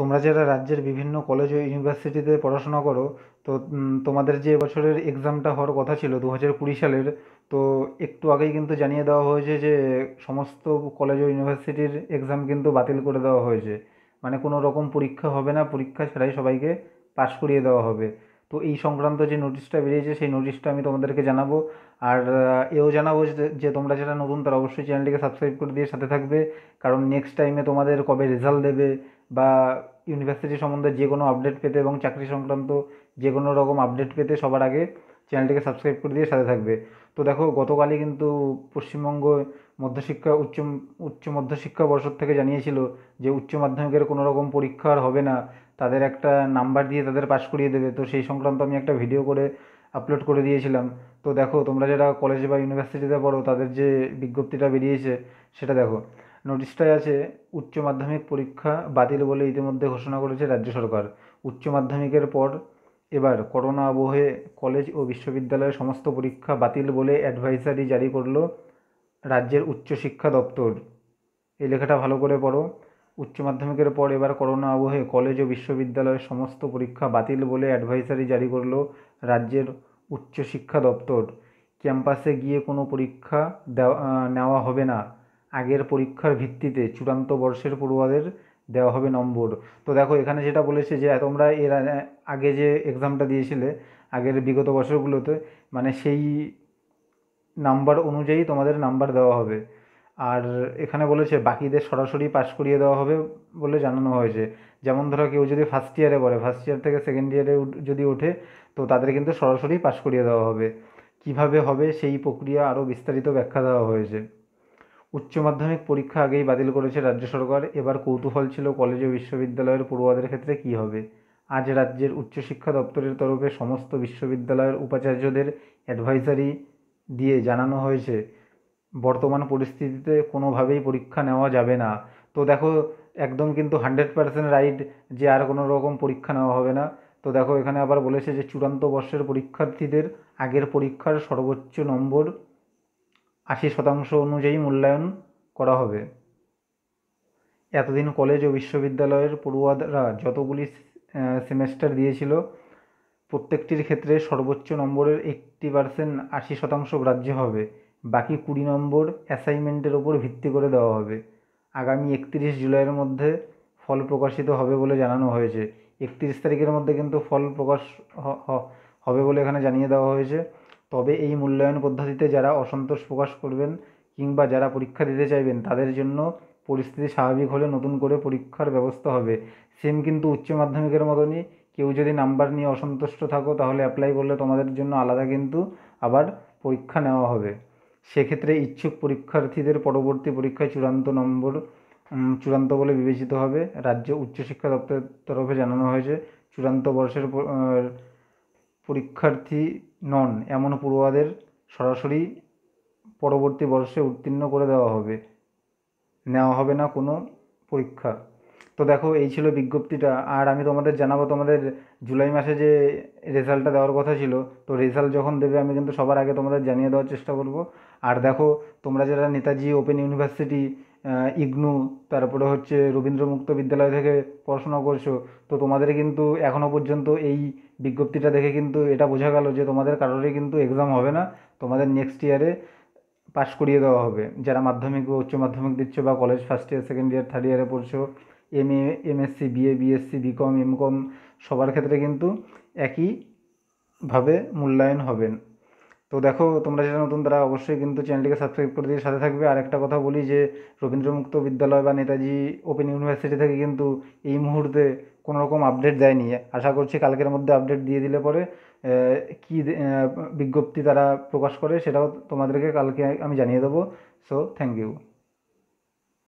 তোমরা যারা রাজ্যের বিভিন্ন কলেজ ও ইউনিভার্সিটিতে পড়াশোনা করো তো তোমাদের যে বছরের এক্সামটা হওয়ার কথা ছিল দু হাজার কুড়ি সালের তো একটু আগেই কিন্তু জানিয়ে দেওয়া হয়েছে যে সমস্ত কলেজ ও ইউনিভার্সিটির এক্সাম কিন্তু বাতিল করে দেওয়া হয়েছে মানে কোনো রকম পরীক্ষা হবে না পরীক্ষা ছাড়াই সবাইকে পাশ করিয়ে দেওয়া হবে তো এই সংক্রান্ত যে নোটিশটা বেরিয়েছে সেই নোটিশটা আমি তোমাদেরকে জানাবো আর এও জানাবো যে তোমরা যারা নতুন তারা অবশ্যই চ্যানেলটিকে সাবস্ক্রাইব করে দিয়ে সাথে থাকবে কারণ নেক্সট টাইমে তোমাদের কবে রেজাল্ট দেবে বা ইউনিভার্সিটি সম্বন্ধে যে কোনো আপডেট পেতে এবং চাকরি সংক্রান্ত যে কোনো রকম আপডেট পেতে সবার আগে চ্যানেলটিকে সাবস্ক্রাইব করে দিয়ে সাথে থাকবে তো দেখো গতকালই কিন্তু পশ্চিমবঙ্গ মধ্যশিক্ষা উচ্চ উচ্চ মধ্যশিক্ষা পর্ষদ থেকে জানিয়েছিল যে উচ্চ মাধ্যমিকের কোনো রকম পরীক্ষা আর হবে না তাদের একটা নাম্বার দিয়ে তাদের পাশ করিয়ে দেবে তো সেই সংক্রান্ত আমি একটা ভিডিও করে আপলোড করে দিয়েছিলাম তো দেখো তোমরা যারা কলেজে বা ইউনিভার্সিটিতে পড়ো তাদের যে বিজ্ঞপ্তিটা বেরিয়েছে সেটা দেখো নোটিশটায় আছে উচ্চ মাধ্যমিক পরীক্ষা বাতিল বলে ইতিমধ্যে ঘোষণা করেছে রাজ্য সরকার উচ্চ মাধ্যমিকের পর এবার করোনা আবহে কলেজ ও বিশ্ববিদ্যালয়ের সমস্ত পরীক্ষা বাতিল বলে অ্যাডভাইসারি জারি করলো রাজ্যের উচ্চশিক্ষা দপ্তর এই লেখাটা ভালো করে পড়ো উচ্চ মাধ্যমিকের পর এবার করোনা আবহে কলেজ ও বিশ্ববিদ্যালয়ের সমস্ত পরীক্ষা বাতিল বলে অ্যাডভাইসারি জারি করল রাজ্যের উচ্চশিক্ষা দপ্তর ক্যাম্পাসে গিয়ে কোনো পরীক্ষা নেওয়া হবে না আগের পরীক্ষার ভিত্তিতে চূড়ান্ত বর্ষের পড়ুয়াদের দেওয়া হবে নম্বর তো দেখো এখানে যেটা বলেছে যে তোমরা এর আগে যে এক্সামটা দিয়েছিলে আগের বিগত বছরগুলোতে মানে সেই নাম্বার অনুযায়ী তোমাদের নাম্বার দেওয়া হবে আর এখানে বলেছে বাকিদের সরাসরি পাশ করিয়ে দেওয়া হবে বলে জানানো হয়েছে যেমন ধরো কেউ যদি ফার্স্ট ইয়ারে পড়ে ফার্স্ট ইয়ার থেকে সেকেন্ড ইয়ারে যদি ওঠে তো তাদের কিন্তু সরাসরি পাশ করিয়ে দেওয়া হবে কিভাবে হবে সেই প্রক্রিয়া আরও বিস্তারিত ব্যাখ্যা দেওয়া হয়েছে উচ্চ মাধ্যমিক পরীক্ষা আগেই বাতিল করেছে রাজ্য সরকার এবার কৌতূহল ছিল কলেজ ও বিশ্ববিদ্যালয়ের পড়ুয়াদের ক্ষেত্রে কি হবে আজ রাজ্যের উচ্চশিক্ষা দপ্তরের তরফে সমস্ত বিশ্ববিদ্যালয়ের উপাচার্যদের অ্যাডভাইজারি দিয়ে জানানো হয়েছে বর্তমান পরিস্থিতিতে কোনোভাবেই পরীক্ষা নেওয়া যাবে না তো দেখো একদম কিন্তু হান্ড্রেড পার্সেন্ট রাইট যে আর কোনো রকম পরীক্ষা নেওয়া হবে না তো দেখো এখানে আবার বলেছে যে চূড়ান্ত বর্ষের পরীক্ষার্থীদের আগের পরীক্ষার সর্বোচ্চ নম্বর আশি শতাংশ অনুযায়ী মূল্যায়ন করা হবে এতদিন কলেজ ও বিশ্ববিদ্যালয়ের পড়ুয়ারা যতগুলি সেমেস্টার দিয়েছিল প্রত্যেকটির ক্ষেত্রে সর্বোচ্চ নম্বরের এইট্টি পার্সেন্ট আশি শতাংশ গ্রাহ্য হবে বাকি কুড়ি নম্বর অ্যাসাইনমেন্টের ওপর ভিত্তি করে দেওয়া হবে আগামী একত্রিশ জুলাইয়ের মধ্যে ফল প্রকাশিত হবে বলে জানানো হয়েছে একত্রিশ তারিখের মধ্যে কিন্তু ফল প্রকাশ হবে বলে এখানে জানিয়ে দেওয়া হয়েছে তবে এই মূল্যায়ন পদ্ধতিতে যারা অসন্তোষ প্রকাশ করবেন কিংবা যারা পরীক্ষা দিতে চাইবেন তাদের জন্য পরিস্থিতি স্বাভাবিক হলে নতুন করে পরীক্ষার ব্যবস্থা হবে সেম কিন্তু উচ্চ মাধ্যমিকের মতনই কেউ যদি নাম্বার নিয়ে অসন্তুষ্ট থাকো তাহলে অ্যাপ্লাই করলে তোমাদের জন্য আলাদা কিন্তু আবার পরীক্ষা নেওয়া হবে সেক্ষেত্রে ইচ্ছুক পরীক্ষার্থীদের পরবর্তী পরীক্ষায় চূড়ান্ত নম্বর চূড়ান্ত বলে বিবেচিত হবে রাজ্য উচ্চশিক্ষা দপ্তরের তরফে জানানো হয়েছে চূড়ান্ত বর্ষের পরীক্ষার্থী নন এমন পড়ুয়াদের সরাসরি পরবর্তী বর্ষে উত্তীর্ণ করে দেওয়া হবে নেওয়া হবে না কোনো পরীক্ষা তো দেখো এই ছিল বিজ্ঞপ্তিটা আর আমি তোমাদের জানাবো তোমাদের জুলাই মাসে যে রেজাল্টটা দেওয়ার কথা ছিল তো রেজাল্ট যখন দেবে আমি কিন্তু সবার আগে তোমাদের জানিয়ে দেওয়ার চেষ্টা করব আর দেখো তোমরা যারা নেতাজি ওপেন ইউনিভার্সিটি ইগনু তারপরে হচ্ছে রবীন্দ্রমুক্ত বিদ্যালয় থেকে পড়াশোনা করছো তো তোমাদের কিন্তু এখনও পর্যন্ত এই বিজ্ঞপ্তিটা দেখে কিন্তু এটা বোঝা গেল যে তোমাদের কারোরই কিন্তু এক্সাম হবে না তোমাদের নেক্সট ইয়ারে পাশ করিয়ে দেওয়া হবে যারা মাধ্যমিক ও উচ্চ মাধ্যমিক দিচ্ছ বা college first year second year third ইয়ারে পড়ছো M A MSc BA BSc BCom MCom সবার ক্ষেত্রে কিন্তু একইভাবে মূল্যায়ন হবেন তো দেখো তোমরা যারা নতুন তারা অবশ্যই কিন্তু চ্যানেলটিকে সাবস্ক্রাইব করে দিয়ে সাথে থাকবে আর একটা কথা বলি যে রবীন্দ্রমুক্ত বিদ্যালয় বা নেতাজি ওপেন ইউনিভার্সিটি থেকে কিন্তু এই মুহূর্তে কোনো রকম আপডেট দেয়নি আশা করছি কালকের মধ্যে আপডেট দিয়ে দিলে পরে কি বিজ্ঞপ্তি তারা প্রকাশ করে সেটাও তোমাদেরকে কালকে আমি জানিয়ে দেবো সো থ্যাংক ইউ